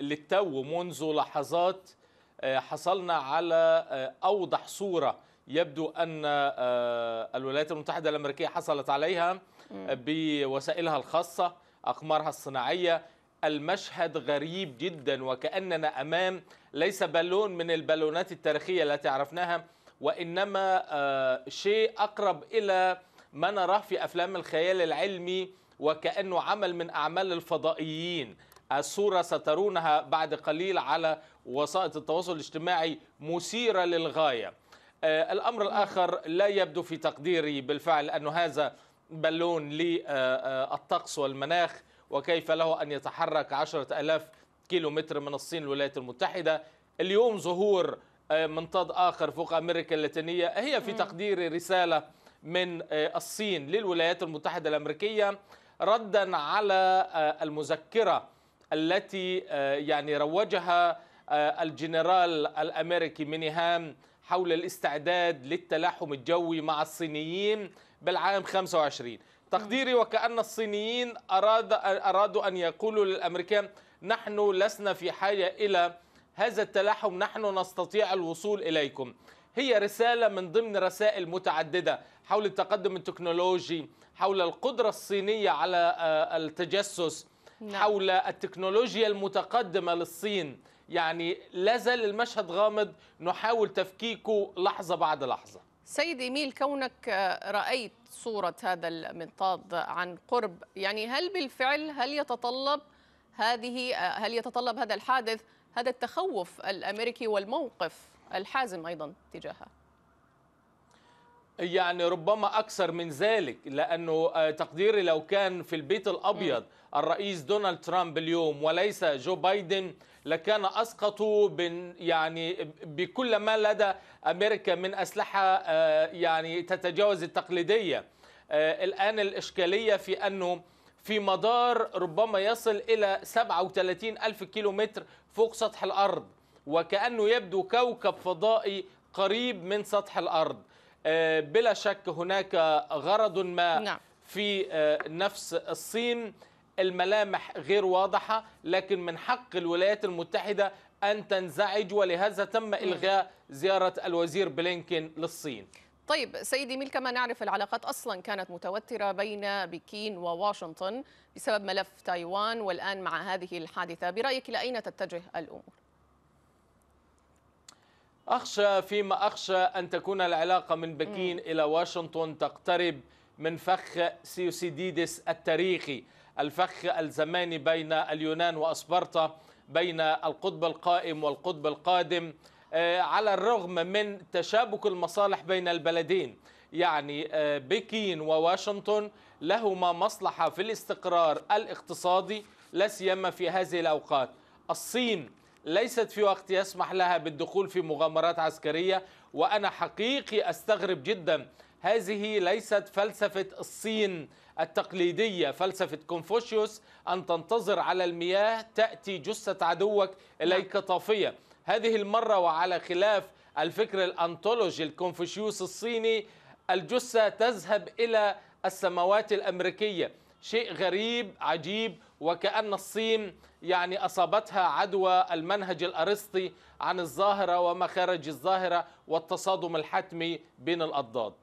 للتو منذ لحظات آه، حصلنا على آه، أوضح صورة يبدو أن آه، الولايات المتحدة الأمريكية حصلت عليها بوسائلها الخاصة أقمارها الصناعية المشهد غريب جدا وكأننا أمام ليس بالون من البالونات التاريخية التي عرفناها وإنما شيء أقرب إلى ما نراه في أفلام الخيال العلمي وكأنه عمل من أعمال الفضائيين الصورة سترونها بعد قليل على وسائط التواصل الاجتماعي مثيرة للغاية آه، الأمر الآخر لا يبدو في تقديري بالفعل أن هذا بالون للطقس آه، آه، والمناخ وكيف له أن يتحرك عشرة ألاف كيلو متر من الصين للولايات المتحدة اليوم ظهور منطاد آخر فوق أمريكا اللاتينية هي في تقديري رسالة من الصين للولايات المتحدة الأمريكية ردا على المذكرة التي آه، يعني روجها آه، الجنرال الامريكي مينيهام حول الاستعداد للتلاحم الجوي مع الصينيين بالعام 25 تقديري وكأن الصينيين أراد أرادوا أن يقولوا للأمريكان نحن لسنا في حاجة إلى هذا التلاحم نحن نستطيع الوصول إليكم هي رسالة من ضمن رسائل متعددة حول التقدم التكنولوجي حول القدرة الصينية على آه، التجسس نعم. حول التكنولوجيا المتقدمة للصين يعني لازال المشهد غامض نحاول تفكيكه لحظة بعد لحظة سيد إيميل كونك رأيت صورة هذا المنطاد عن قرب يعني هل بالفعل هل يتطلب هذه هل يتطلب هذا الحادث هذا التخوف الأمريكي والموقف الحازم أيضا تجاهه يعني ربما أكثر من ذلك لأنه آه، تقديري لو كان في البيت الأبيض الرئيس دونالد ترامب اليوم وليس جو بايدن لكان أسقطوا يعني بكل ما لدى أمريكا من أسلحة آه، يعني تتجاوز التقليدية آه، الآن الإشكالية في أنه في مدار ربما يصل إلى 37 ألف كيلومتر فوق سطح الأرض وكأنه يبدو كوكب فضائي قريب من سطح الأرض آه، بلا شك هناك غرض ما نعم. في آه، نفس الصين الملامح غير واضحة لكن من حق الولايات المتحدة أن تنزعج ولهذا تم إلغاء زيارة الوزير بلينكين للصين طيب سيدي ميل كما نعرف العلاقات أصلا كانت متوترة بين بكين وواشنطن بسبب ملف تايوان والآن مع هذه الحادثة برأيك إلى أين تتجه الأمور؟ أخشى فيما أخشى أن تكون العلاقة من بكين م. إلى واشنطن تقترب من فخ سيوسيديدس التاريخي الفخ الزماني بين اليونان وأسبرطة بين القطب القائم والقطب القادم آه، على الرغم من تشابك المصالح بين البلدين يعني آه، بكين وواشنطن لهما مصلحة في الاستقرار الاقتصادي لا سيما في هذه الأوقات الصين ليست في وقت يسمح لها بالدخول في مغامرات عسكرية وأنا حقيقي أستغرب جدا هذه ليست فلسفة الصين التقليدية فلسفة كونفوشيوس أن تنتظر على المياه تأتي جثة عدوك إليك نعم. طافية هذه المرة وعلى خلاف الفكر الأنتولوجي الكونفوشيوس الصيني الجثة تذهب إلى السماوات الأمريكية شيء غريب عجيب وكأن الصين يعني أصابتها عدوى المنهج الأرسطي عن الظاهرة ومخارج الظاهرة والتصادم الحتمي بين الأضداد